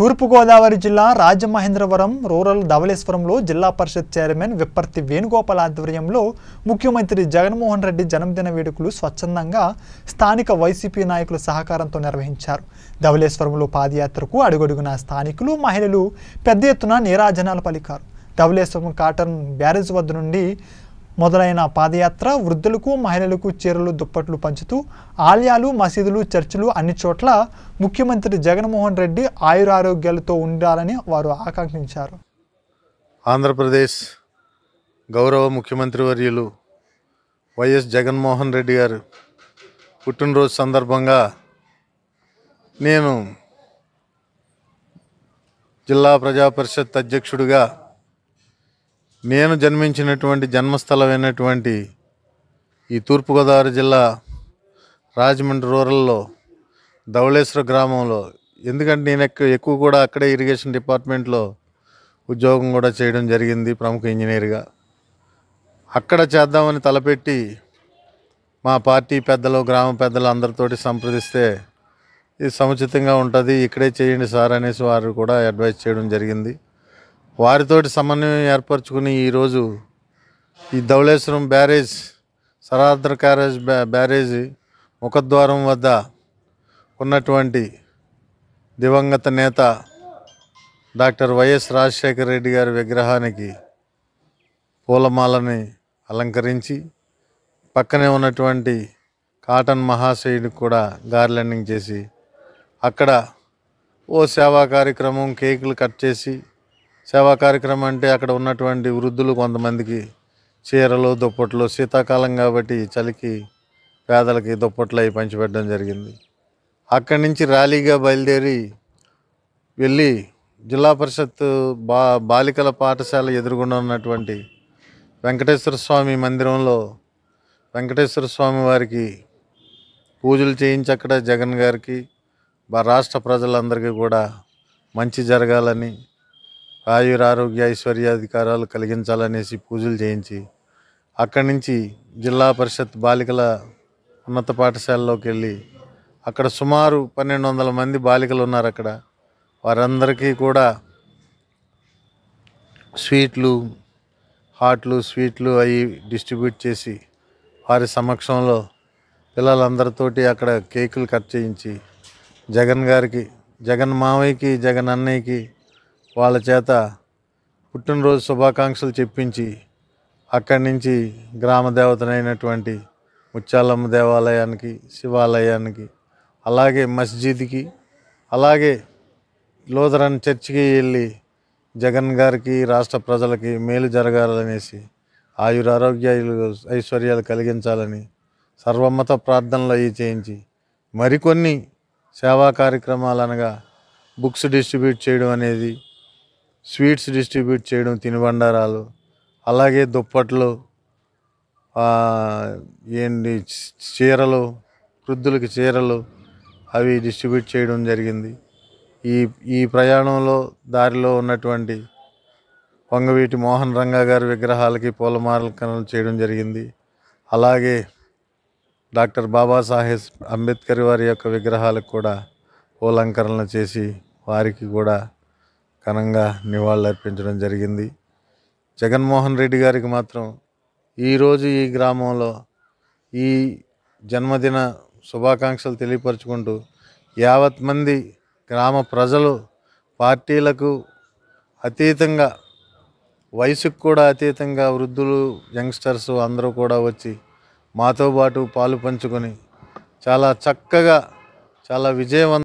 తూర్పుగోదావరి జిల్లా రాజమహేంద్రవరం రూరల్ ధవళేశ్వరంలో జిల్లా పరిషత్ చైర్మన్ విప్పర్తి వేణుగోపాల్ ఆధ్వర్యంలో ముఖ్యమంత్రి జగన్మోహన్ రెడ్డి జన్మదిన వేడుకలు స్వచ్ఛందంగా స్థానిక వైసీపీ నాయకుల సహకారంతో నిర్వహించారు ధవళేశ్వరంలో పాదయాత్రకు అడుగడుగున స్థానికులు మహిళలు పెద్ద ఎత్తున నీరాజనాలు పలికారు ధవళేశ్వరం కాటన్ బ్యారేజ్ వద్ద నుండి మొదలైన పాదయాత్ర వృద్ధులకు మహిళలకు చీరలు దుప్పట్లు పంచుతూ ఆలయాలు మసీదులు చర్చిలు అన్ని చోట్ల ముఖ్యమంత్రి జగన్మోహన్ రెడ్డి ఆయురారోగ్యాలతో ఉండాలని వారు ఆకాంక్షించారు ఆంధ్రప్రదేశ్ గౌరవ ముఖ్యమంత్రి వర్యులు వైఎస్ జగన్మోహన్ రెడ్డి గారు పుట్టినరోజు సందర్భంగా నేను జిల్లా ప్రజాపరిషత్ అధ్యక్షుడిగా నేను జన్మించినటువంటి జన్మస్థలమైనటువంటి ఈ తూర్పుగోదావరి జిల్లా రాజమండ్రి రూరల్లో ధవళేశ్వర గ్రామంలో ఎందుకంటే నేను ఎక్కువ కూడా అక్కడే ఇరిగేషన్ డిపార్ట్మెంట్లో ఉద్యోగం కూడా చేయడం జరిగింది ప్రముఖ ఇంజనీర్గా అక్కడ చేద్దామని తలపెట్టి మా పార్టీ పెద్దలు గ్రామ పెద్దలు అందరితోటి సంప్రదిస్తే ఇది సముచితంగా ఉంటుంది ఇక్కడే చేయండి సార్ అనేసి వారు కూడా అడ్వైజ్ చేయడం జరిగింది వారితోటి సమన్వయం ఏర్పరచుకుని ఈరోజు ఈ ధవళేశ్వరం బ్యారేజ్ సరాద్ర క్యారేజ్ బ్యారేజ్ ముఖద్వారం వద్ద ఉన్నటువంటి దివంగత నేత డాక్టర్ వైఎస్ రాజశేఖర రెడ్డి గారి విగ్రహానికి పూలమాలని అలంకరించి పక్కనే ఉన్నటువంటి కాటన్ మహాశయుడికి కూడా గార్లెండింగ్ చేసి అక్కడ ఓ సేవా కార్యక్రమం కేకులు కట్ చేసి సేవా కార్యక్రమం అంటే అక్కడ ఉన్నటువంటి వృద్ధులు కొంతమందికి చీరలు దుప్పట్లు శీతాకాలం కాబట్టి చలికి పేదలకి దుప్పట్లు అవి పంచిపెట్టడం జరిగింది అక్కడి నుంచి ర్యాలీగా బయలుదేరి వెళ్ళి జిల్లా పరిషత్ బా బాలికల పాఠశాల ఎదురుగుండా ఉన్నటువంటి వెంకటేశ్వర స్వామి మందిరంలో వెంకటేశ్వర స్వామి వారికి పూజలు చేయించి అక్కడ జగన్ గారికి రాష్ట్ర ప్రజలందరికీ కూడా మంచి జరగాలని ఐశ్వర్య ఐశ్వర్యాధికారాలు కలిగించాలనేసి పూజలు చేయించి అక్కడి నుంచి జిల్లా పరిషత్ బాలికల ఉన్నత పాఠశాలలోకి వెళ్ళి అక్కడ సుమారు పన్నెండు వందల మంది బాలికలు ఉన్నారు అక్కడ వారందరికీ కూడా స్వీట్లు హాట్లు స్వీట్లు అవి డిస్ట్రిబ్యూట్ చేసి వారి సమక్షంలో పిల్లలందరితోటి అక్కడ కేకులు కట్ చేయించి జగన్ గారికి జగన్ మావయ్యకి జగన్ అన్నయ్యకి వాళ్ళ చేత పుట్టినరోజు శుభాకాంక్షలు చెప్పించి అక్కడి నుంచి గ్రామ దేవతనైనటువంటి ముచ్చాలమ్మ దేవాలయానికి శివాలయానికి అలాగే మస్జిద్కి అలాగే లోదరన్ చర్చికి వెళ్ళి జగన్ గారికి రాష్ట్ర ప్రజలకి మేలు జరగాలనేసి ఆయుర ఆరోగ్యాలు ఐశ్వర్యాలు కలిగించాలని సర్వమత ప్రార్థనలు అయ్యి చేయించి మరికొన్ని సేవా కార్యక్రమాలు అనగా బుక్స్ డిస్ట్రిబ్యూట్ చేయడం అనేది స్వీట్స్ డిస్ట్రిబ్యూట్ చేయడం తినుబండారాలు అలాగే దుప్పట్లు ఏంటి చీరలు వృద్ధులకి చీరలు అవి డిస్ట్రిబ్యూట్ చేయడం జరిగింది ఈ ఈ ప్రయాణంలో దారిలో ఉన్నటువంటి వంగవీటి మోహన్ రంగా గారి విగ్రహాలకి పూలమాలకరణలు చేయడం జరిగింది అలాగే డాక్టర్ బాబాసాహెబ్ అంబేద్కర్ వారి యొక్క విగ్రహాలకు కూడా పూలంకరణలు చేసి వారికి కూడా ఘనంగా నివాళులర్పించడం జరిగింది జగన్మోహన్ రెడ్డి గారికి మాత్రం ఈరోజు ఈ గ్రామంలో ఈ జన్మదిన శుభాకాంక్షలు తెలియపరుచుకుంటూ యావత్ మంది గ్రామ ప్రజలు పార్టీలకు అతీతంగా వయసుకు కూడా అతీతంగా వృద్ధులు యంగ్స్టర్స్ అందరూ కూడా వచ్చి మాతో పాటు పాలు పంచుకొని చాలా చక్కగా చాలా విజయవంత